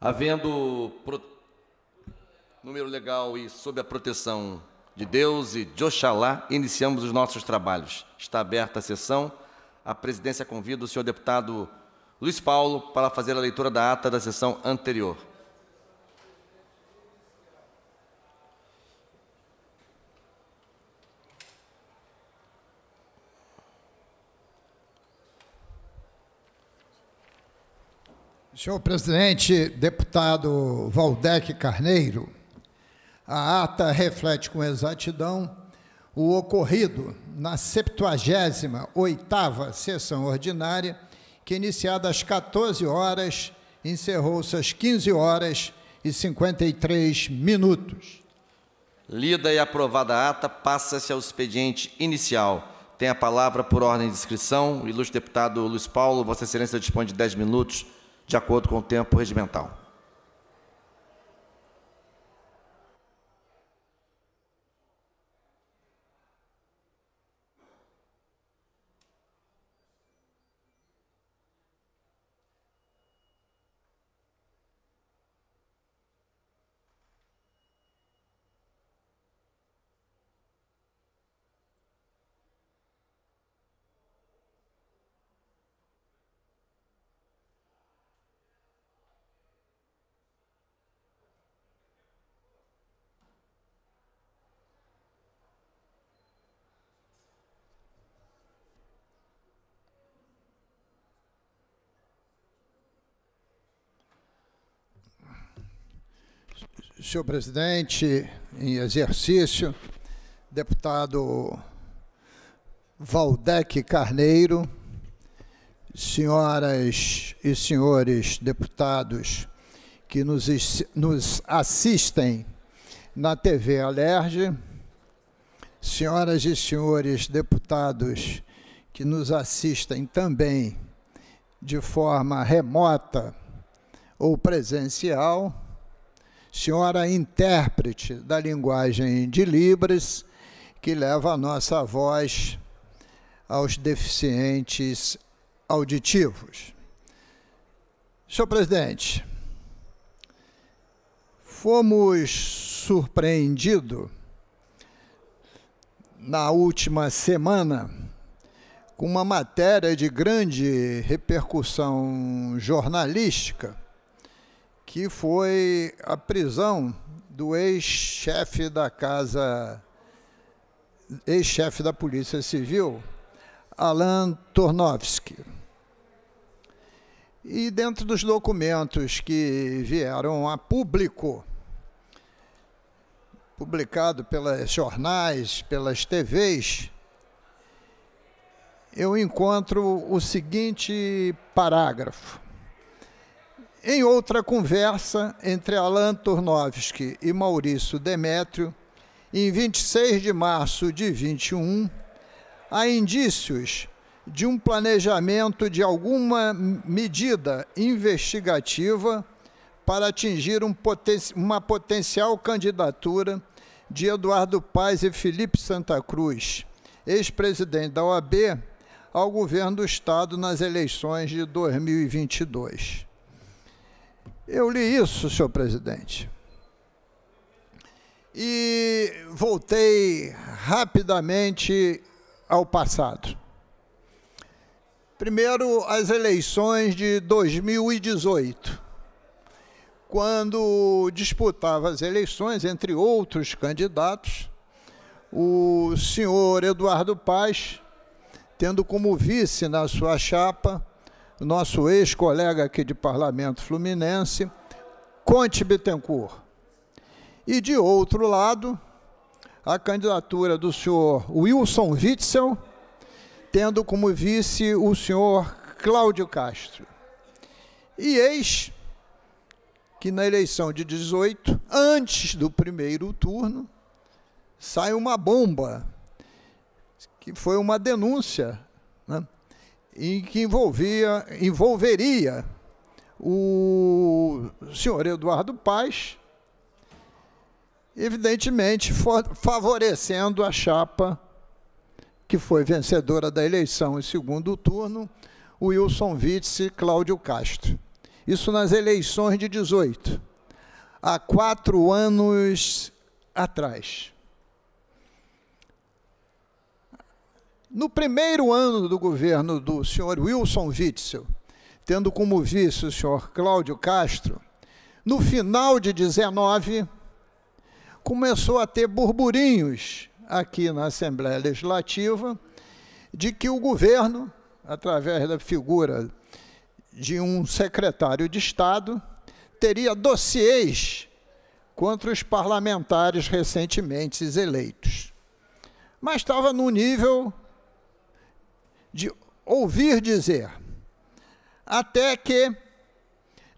Havendo pro... número legal e sob a proteção de Deus e de Oxalá, iniciamos os nossos trabalhos. Está aberta a sessão. A presidência convida o senhor deputado Luiz Paulo para fazer a leitura da ata da sessão anterior. Senhor presidente, deputado Valdec Carneiro, a ata reflete com exatidão o ocorrido na 78ª sessão ordinária, que iniciada às 14 horas, encerrou-se às 15 horas e 53 minutos. Lida e aprovada a ata, passa-se ao expediente inicial. Tem a palavra por ordem de inscrição. Ilustre deputado Luiz Paulo, Vossa Excelência dispõe de 10 minutos de acordo com o tempo regimental. Senhor presidente, em exercício, deputado Valdec Carneiro, senhoras e senhores deputados que nos, nos assistem na TV Alerge, senhoras e senhores deputados que nos assistem também de forma remota ou presencial, senhora intérprete da linguagem de Libras, que leva a nossa voz aos deficientes auditivos. Senhor presidente, fomos surpreendidos na última semana com uma matéria de grande repercussão jornalística que foi a prisão do ex-chefe da casa, ex-chefe da Polícia Civil, Alan Tornovsky. E dentro dos documentos que vieram a público, publicado pelas jornais, pelas TVs, eu encontro o seguinte parágrafo. Em outra conversa entre Alan Turnovski e Maurício Demétrio, em 26 de março de 21, há indícios de um planejamento de alguma medida investigativa para atingir um poten uma potencial candidatura de Eduardo Paes e Felipe Santa Cruz, ex-presidente da OAB, ao governo do Estado nas eleições de 2022. Eu li isso, senhor presidente. E voltei rapidamente ao passado. Primeiro, as eleições de 2018, quando disputava as eleições, entre outros candidatos, o senhor Eduardo Paz, tendo como vice na sua chapa nosso ex-colega aqui de parlamento fluminense, Conte Bittencourt. E de outro lado, a candidatura do senhor Wilson Witzel, tendo como vice o senhor Cláudio Castro. E eis que na eleição de 18, antes do primeiro turno, sai uma bomba, que foi uma denúncia né, em que envolvia, envolveria o senhor Eduardo Paz, evidentemente favorecendo a chapa que foi vencedora da eleição em segundo turno, Wilson Witz e Cláudio Castro. Isso nas eleições de 18, há quatro anos atrás. No primeiro ano do governo do senhor Wilson Witzel, tendo como vice o senhor Cláudio Castro, no final de 19 começou a ter burburinhos aqui na Assembleia Legislativa de que o governo, através da figura de um secretário de Estado, teria dossiês contra os parlamentares recentemente eleitos. Mas estava num nível de ouvir dizer. Até que,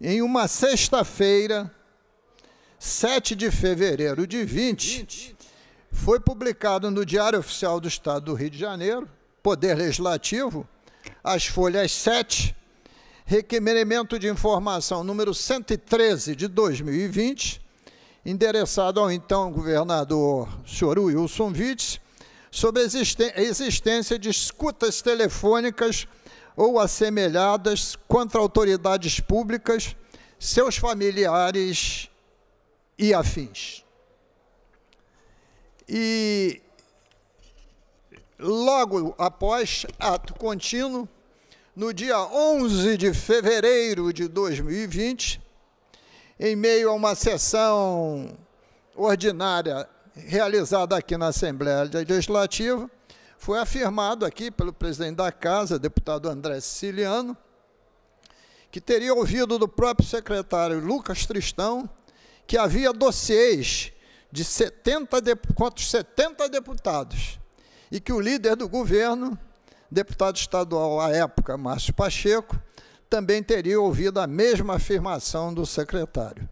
em uma sexta-feira, 7 de fevereiro de 20, foi publicado no Diário Oficial do Estado do Rio de Janeiro, Poder Legislativo, as folhas 7, requerimento de informação número 113 de 2020, endereçado ao então governador senhor Wilson Witts, sobre a existência de escutas telefônicas ou assemelhadas contra autoridades públicas, seus familiares e afins. E logo após ato contínuo, no dia 11 de fevereiro de 2020, em meio a uma sessão ordinária realizada aqui na Assembleia Legislativa, foi afirmado aqui pelo presidente da Casa, deputado André Siciliano, que teria ouvido do próprio secretário Lucas Tristão que havia dossiês de 70 de, contra 70 deputados e que o líder do governo, deputado estadual à época, Márcio Pacheco, também teria ouvido a mesma afirmação do secretário.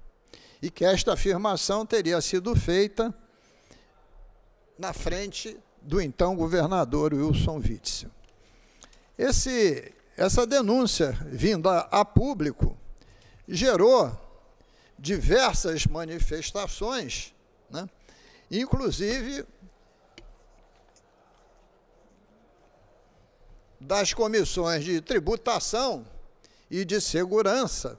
E que esta afirmação teria sido feita na frente do então governador Wilson Witzel. Esse, essa denúncia vinda a, público gerou diversas manifestações, né? inclusive das comissões de tributação e de segurança,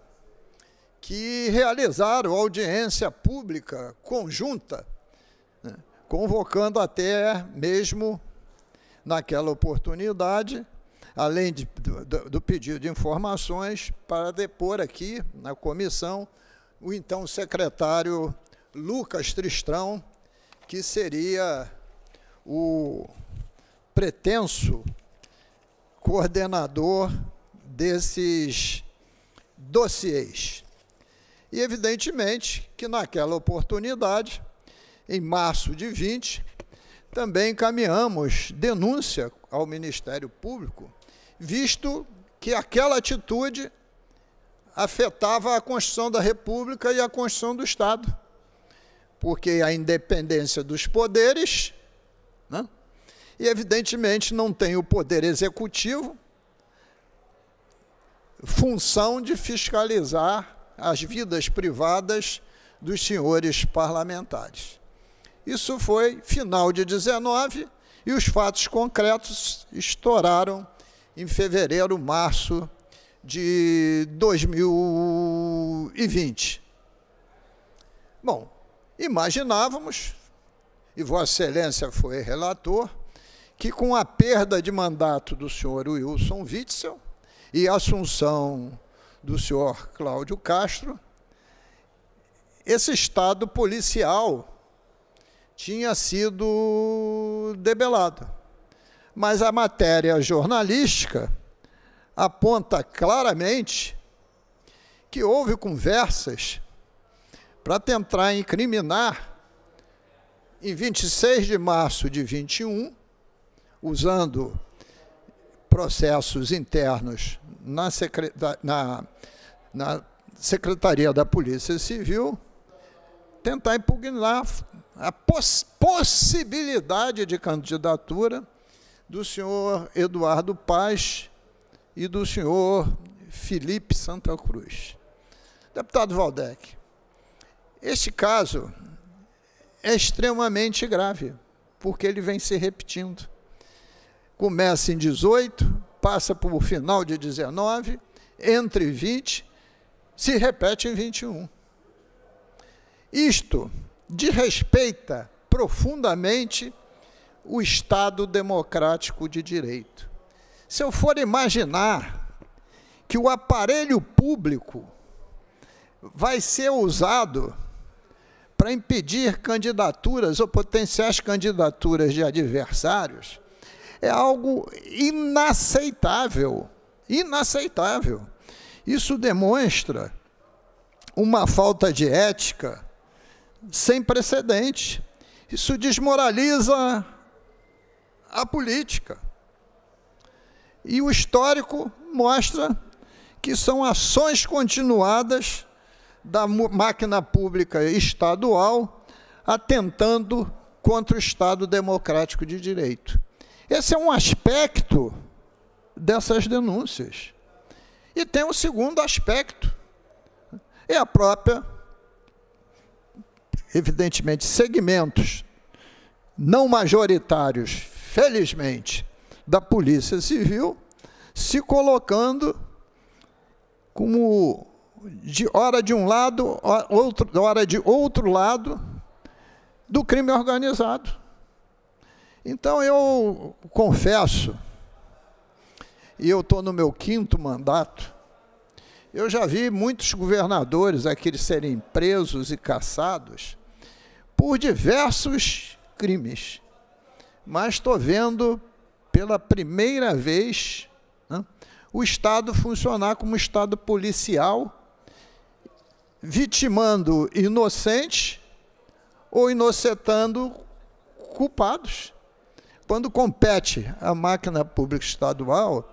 que realizaram audiência pública conjunta convocando até mesmo naquela oportunidade, além de, do, do, pedido de informações, para depor aqui na comissão o então secretário Lucas Tristrão, que seria o pretenso coordenador desses dossiês. E, evidentemente, que naquela oportunidade em março de 20, também encaminhamos denúncia ao Ministério Público, visto que aquela atitude afetava a Constituição da República e a Constituição do Estado, porque a independência dos poderes, né? e evidentemente não tem o poder executivo, função de fiscalizar as vidas privadas dos senhores parlamentares. Isso foi final de 19 e os fatos concretos estouraram em fevereiro, março de 2020. Bom, imaginávamos, e Vossa Excelência foi relator, que com a perda de mandato do senhor Wilson Witzel e a assunção do senhor Cláudio Castro, esse Estado policial tinha sido debelada. Mas a matéria jornalística aponta claramente que houve conversas para tentar incriminar em 26 de março de 21, usando processos internos na, secreta, na, na Secretaria da Polícia Civil, tentar impugnar a poss possibilidade de candidatura do senhor Eduardo Paz e do senhor Felipe Santa Cruz. Deputado Valdec, este caso é extremamente grave, porque ele vem se repetindo. Começa em 18, passa para o final de 19, entre 20, se repete em 21. Isto desrespeita profundamente o Estado democrático de direito. Se eu for imaginar que o aparelho público vai ser usado para impedir candidaturas ou potenciais candidaturas de adversários, é algo inaceitável. Inaceitável. Isso demonstra uma falta de ética sem precedente. Isso desmoraliza a política. E o histórico mostra que são ações continuadas da máquina pública estadual atentando contra o Estado democrático de direito. Esse é um aspecto dessas denúncias. E tem um segundo aspecto, é a própria evidentemente, segmentos não majoritários, felizmente, da Polícia Civil, se colocando como de hora de um lado, outro, hora de outro lado do crime organizado. Então eu confesso, e eu estou no meu quinto mandato, eu já vi muitos governadores, aqueles serem presos e caçados, por diversos crimes. Mas estou vendo pela primeira vez né, o Estado funcionar como Estado policial, vitimando inocentes ou inocentando culpados. Quando compete à máquina pública estadual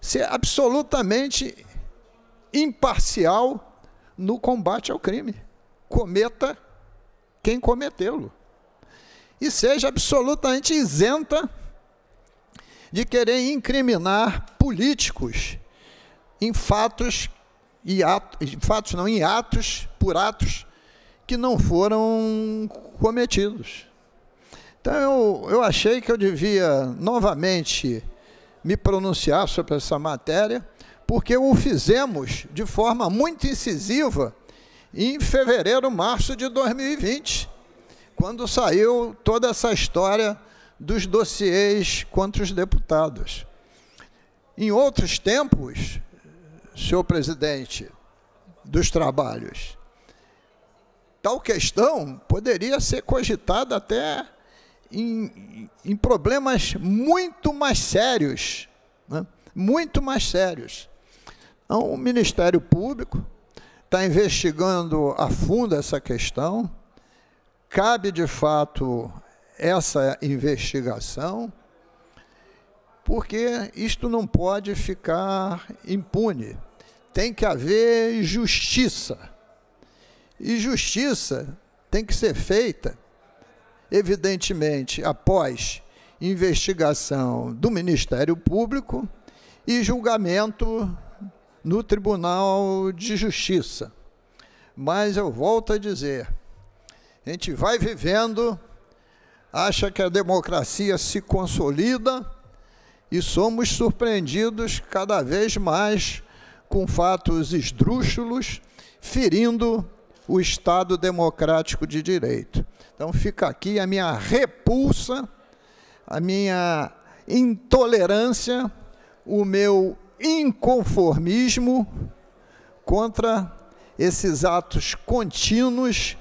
ser absolutamente imparcial no combate ao crime. Cometa quem cometê-lo. E seja absolutamente isenta de querer incriminar políticos em fatos e atos, fatos não, em atos por atos que não foram cometidos. Então eu, eu achei que eu devia novamente me pronunciar sobre essa matéria, porque o fizemos de forma muito incisiva em fevereiro, março de 2020, quando saiu toda essa história dos dossiês contra os deputados. Em outros tempos, senhor presidente dos trabalhos, tal questão poderia ser cogitada até em, em problemas muito mais sérios, né? muito mais sérios. Então, o Ministério Público, está investigando a fundo essa questão. Cabe de fato essa investigação, porque isto não pode ficar impune. Tem que haver justiça. E justiça tem que ser feita, evidentemente, após investigação do Ministério Público e julgamento no Tribunal de Justiça. Mas eu volto a dizer, a gente vai vivendo, acha que a democracia se consolida e somos surpreendidos cada vez mais com fatos esdrúxulos, ferindo o Estado democrático de direito. Então fica aqui a minha repulsa, a minha intolerância, o meu inconformismo contra esses atos contínuos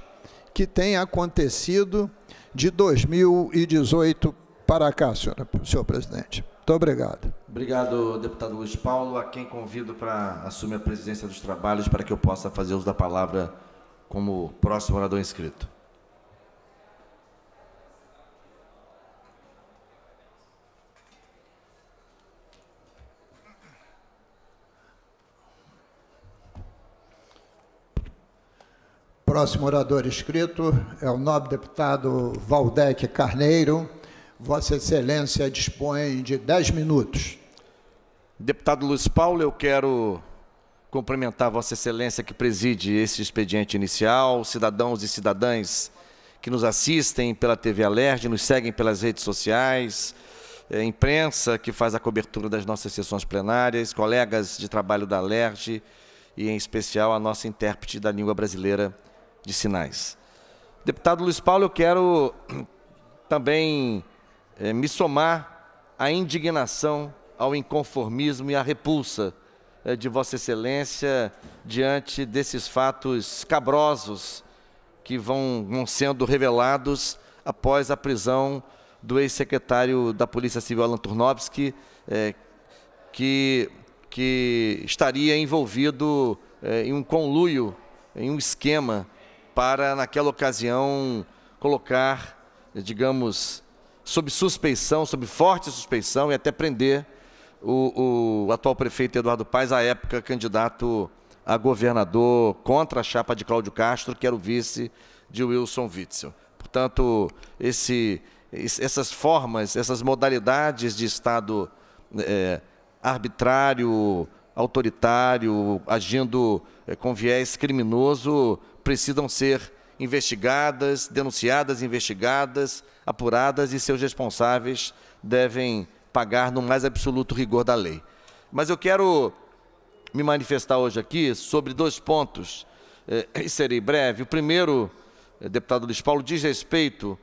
que têm acontecido de 2018 para cá, senhor, senhor presidente. Muito obrigado. Obrigado, deputado Luiz Paulo, a quem convido para assumir a presidência dos trabalhos para que eu possa fazer uso da palavra como próximo orador inscrito. próximo orador inscrito é o nobre deputado Valdec Carneiro. Vossa Excelência dispõe de 10 minutos. Deputado Luiz Paulo, eu quero cumprimentar Vossa Excelência que preside este expediente inicial, cidadãos e cidadãs que nos assistem pela TV Alerj, nos seguem pelas redes sociais, é, imprensa que faz a cobertura das nossas sessões plenárias, colegas de trabalho da Alerj e, em especial, a nossa intérprete da língua brasileira, de sinais. Deputado Luiz Paulo, eu quero também é, me somar à indignação, ao inconformismo e à repulsa é, de Vossa Excelência diante desses fatos cabrosos que vão, vão sendo revelados após a prisão do ex-secretário da Polícia Civil, Alan Turnovski, é, que, que estaria envolvido em um conluio, em um esquema para, naquela ocasião, colocar, digamos, sob suspeição, sob forte suspeição e até prender o, o atual prefeito Eduardo Paes, à época candidato a governador contra a chapa de Cláudio Castro, que era o vice de Wilson Witzel. Portanto, esse, essas formas, essas modalidades de Estado é, arbitrário, autoritário, agindo é, com viés criminoso, precisam ser investigadas, denunciadas, investigadas, apuradas e seus responsáveis devem pagar no mais absoluto rigor da lei. Mas eu quero me manifestar hoje aqui sobre dois pontos, eh, e serei breve. O primeiro, eh, deputado Luiz Paulo, diz respeito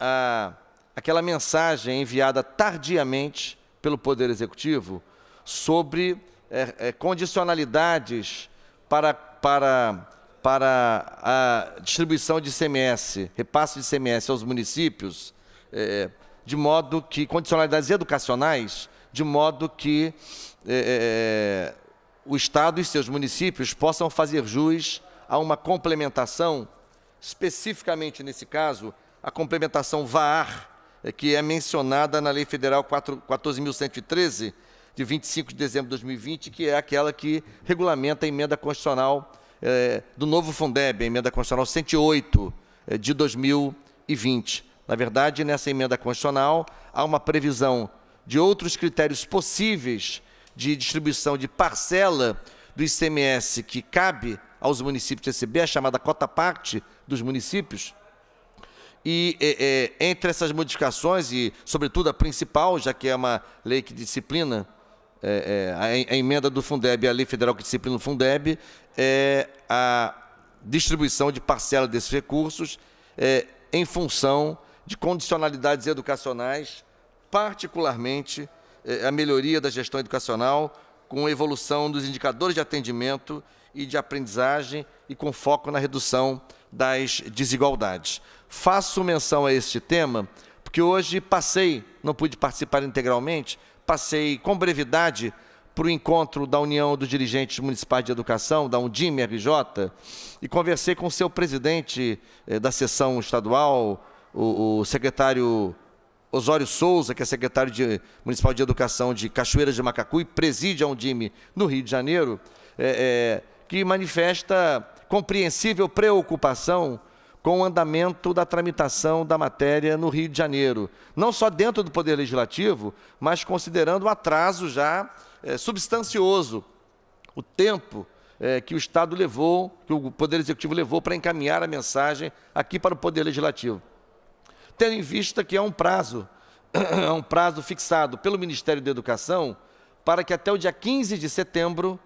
a aquela mensagem enviada tardiamente pelo Poder Executivo sobre eh, condicionalidades para, para para a distribuição de CMS, repasse de CMS aos municípios, é, de modo que, condicionalidades educacionais, de modo que é, o Estado e seus municípios possam fazer jus a uma complementação, especificamente nesse caso, a complementação VAR, que é mencionada na Lei Federal 14.113, de 25 de dezembro de 2020, que é aquela que regulamenta a emenda constitucional é, do novo Fundeb, a emenda constitucional 108 é, eh, de 2020. Na verdade, nessa emenda constitucional há uma previsão de outros critérios possíveis de distribuição de parcela do ICMS que cabe aos municípios receber, a chamada cota parte dos municípios. E é, é, entre essas modificações, e sobretudo a principal, já que é uma lei que disciplina é, é, a, a, emenda do Fundeb, a lei federal que disciplina o Fundeb, é a distribuição de parcela desses recursos é, em função de condicionalidades educacionais, particularmente é, a melhoria da gestão educacional, com a evolução dos indicadores de atendimento e de aprendizagem e com foco na redução das desigualdades. Faço menção a este tema porque hoje passei, não pude participar integralmente, passei com brevidade para o encontro da União dos Dirigentes Municipais de Educação, da Undim RJ, e conversei com o seu presidente eh, da sessão estadual, o, o, secretário Osório Souza, que é secretário de, municipal de Educação de Cachoeiras de Macacu e preside a Undime no Rio de Janeiro, eh, eh, que manifesta compreensível preocupação com o andamento da tramitação da matéria no Rio de Janeiro, não só dentro do Poder Legislativo, mas considerando o atraso já é, substancioso, o tempo é, que o Estado levou, que o Poder Executivo levou para encaminhar a mensagem aqui para o Poder Legislativo. Tendo em vista que há é um prazo, há é um prazo fixado pelo Ministério da Educação para que até o dia 15 de setembro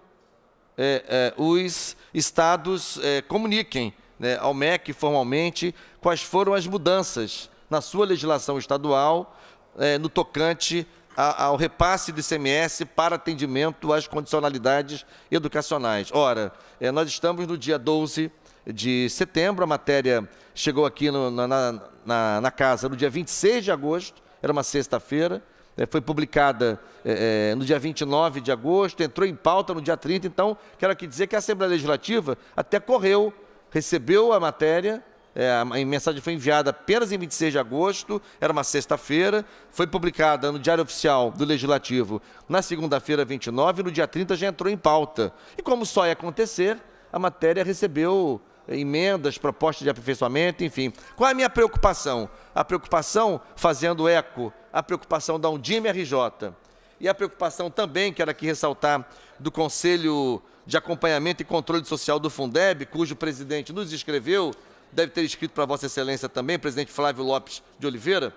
é, os estados comuniquem né, ao MEC formalmente quais foram as mudanças na sua legislação estadual é, no tocante a, ao repasse do ICMS para atendimento às condicionalidades educacionais. Ora, é, nós estamos no dia 12 de setembro, a matéria chegou aqui no, na, na, na, casa no dia 26 de agosto, era uma sexta-feira, é, foi publicada é, no dia 29 de agosto, entrou em pauta no dia 30, então quero aqui dizer que a Assembleia Legislativa até correu recebeu a matéria, é, a mensagem foi enviada apenas em 26 de agosto, era uma sexta-feira, foi publicada no Diário Oficial do Legislativo na segunda-feira, 29, e no dia 30 já entrou em pauta. E como só ia acontecer, a matéria recebeu é, emendas, propostas de aperfeiçoamento, enfim. Qual é a minha preocupação? A preocupação, fazendo eco, a preocupação da Undime RJ e a preocupação também, quero aqui ressaltar, do Conselho de Acompanhamento e Controle Social do Fundeb, cujo presidente nos escreveu, deve ter escrito para Vossa Excelência também, presidente Flávio Lopes de Oliveira,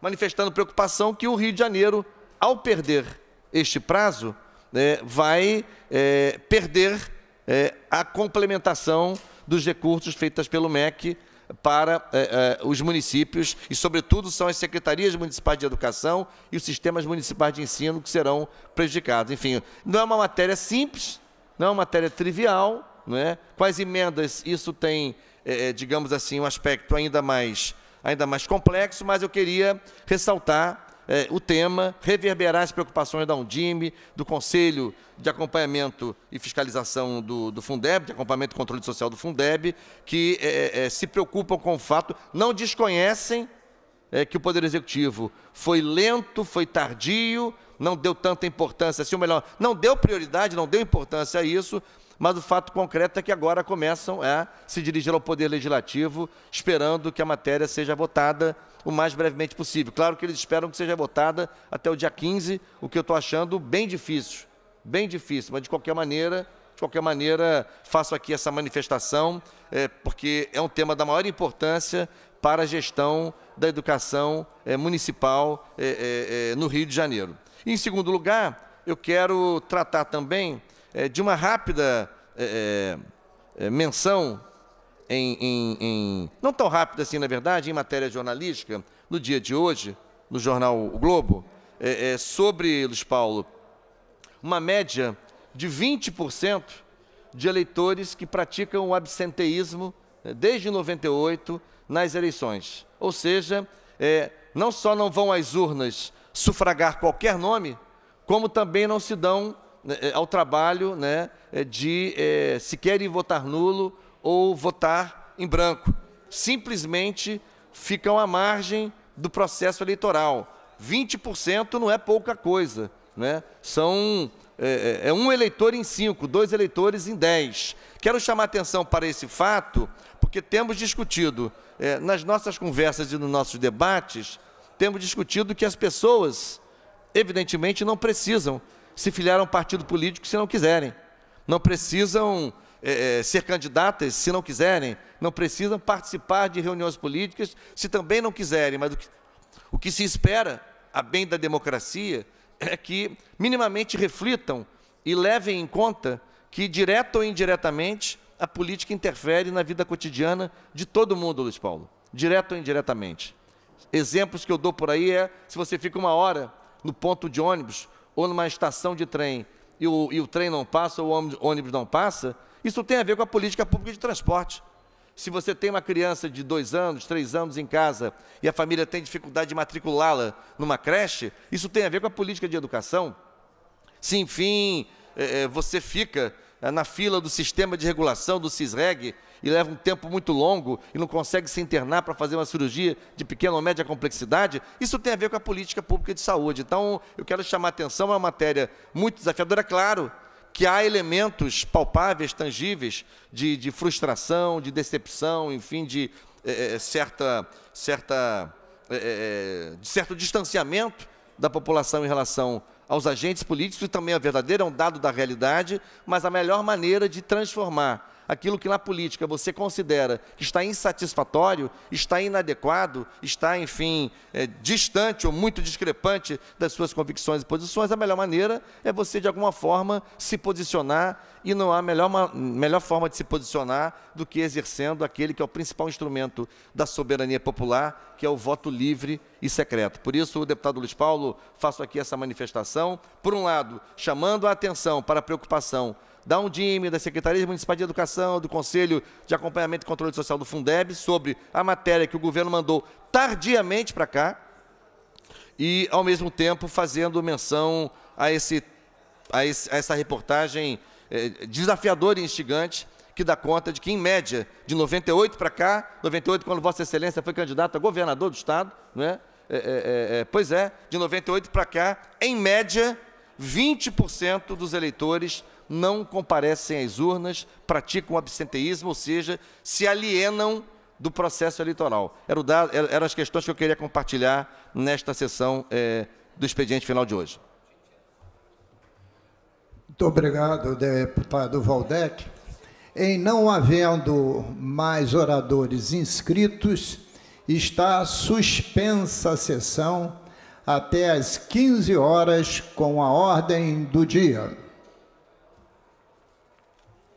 manifestando preocupação que o Rio de Janeiro, ao perder este prazo, né, vai é, perder é, a complementação dos recursos feitas pelo MEC para eh, eh, os municípios e, sobretudo, são as secretarias municipais de educação e os sistemas municipais de ensino que serão prejudicados. Enfim, não é uma matéria simples, não é uma matéria trivial. Não é? Quais emendas, isso tem, eh, digamos assim, um aspecto ainda mais, ainda mais complexo, mas eu queria ressaltar é, o tema, reverberar as preocupações da Undime, do Conselho de Acompanhamento e Fiscalização do, do Fundeb, de Acompanhamento e Controle Social do Fundeb, que é, é, se preocupam com o fato, não desconhecem que o Poder Executivo foi lento, foi tardio, não deu tanta importância, assim, ou melhor, não deu prioridade, não deu importância a isso, mas o fato concreto é que agora começam a é, se dirigir ao Poder Legislativo, esperando que a matéria seja votada o mais brevemente possível. Claro que eles esperam que seja votada até o dia 15, o que eu estou achando bem difícil, bem difícil, mas de qualquer maneira, de qualquer maneira, faço aqui essa manifestação, é, porque é um tema da maior importância para a gestão da educação é, municipal é, é, é no Rio de Janeiro. E, em segundo lugar, eu quero tratar também é, de uma rápida é, é, é, menção em, em, em, não tão rápida assim, na verdade, em matéria jornalística, no dia de hoje, no jornal o Globo, é, sobre, Luiz Paulo, uma média de 20% de eleitores que praticam o absenteísmo né, desde 98 nas eleições. Ou seja, é, não só não vão às urnas sufragar qualquer nome, como também não se dão né, eh, ao trabalho né, eh, de é, eh, sequer ir votar nulo ou votar em branco. Simplesmente ficam à margem do processo eleitoral. 20% não é pouca coisa. Né? São é, é, um eleitor em cinco, dois eleitores em dez. Quero chamar atenção para esse fato, porque temos discutido é, nas nossas conversas e nos nossos debates, temos discutido que as pessoas, evidentemente, não precisam se filiar a um partido político se não quiserem. Não precisam é, ser candidatas se não quiserem. Não precisam participar de reuniões políticas se também não quiserem. Mas o que, o que se espera, a bem da democracia, é que minimamente reflitam e levem em conta que, direto ou indiretamente, a política interfere na vida cotidiana de todo mundo, Luiz Paulo, direto ou indiretamente. Exemplos que eu dou por aí é se você fica uma hora no ponto de ônibus ou numa estação de trem e o, e o trem não passa, ou o ônibus não passa, isso tem a ver com a política pública de transporte. Se você tem uma criança de dois anos, três anos em casa e a família tem dificuldade de matriculá-la numa creche, isso tem a ver com a política de educação. Se, enfim, é, é, você fica né, na fila do sistema de regulação do CISREG e leva um tempo muito longo e não consegue se internar para fazer uma cirurgia de pequena ou média complexidade, isso tem a ver com a política pública de saúde. Então, eu quero chamar a atenção, é uma matéria muito desafiadora, é claro, que há elementos palpáveis, tangíveis, de, de frustração, de decepção, enfim, de é, certa, certa, é, de certo distanciamento da população em relação aos agentes políticos, também é verdadeiro, é um dado da realidade, mas a melhor maneira de transformar aquilo que na política você considera que está insatisfatório, está inadequado, está, enfim, é, distante ou muito discrepante das suas convicções e posições, a melhor maneira é você, de alguma forma, se posicionar e não há melhor, melhor forma de se posicionar do que exercendo aquele que é o principal instrumento da soberania popular, que é o voto livre e secreto. Por isso, o deputado Luiz Paulo, faço aqui essa manifestação, por um lado, chamando a atenção para a preocupação da Undime, da Secretaria Municipal de Educação, do Conselho de Acompanhamento e Controle Social do Fundeb, sobre a matéria que o governo mandou tardiamente para cá, e, ao mesmo tempo, fazendo menção a, esse, a, esse, a essa reportagem eh, desafiadora e instigante, que dá conta de que, em média, de 98 para cá, 98 quando Vossa Excelência foi candidato a governador do Estado, não é? É, é, é, é pois é, de 98 para cá, em média, 20% dos eleitores não comparecem às urnas, praticam absenteísmo, ou seja, se alienam do processo eleitoral. Eram, as questões que eu queria compartilhar nesta sessão é, do expediente final de hoje. Muito obrigado, deputado Valdec. Em não havendo mais oradores inscritos, está suspensa a sessão até às 15 horas com a ordem do dia.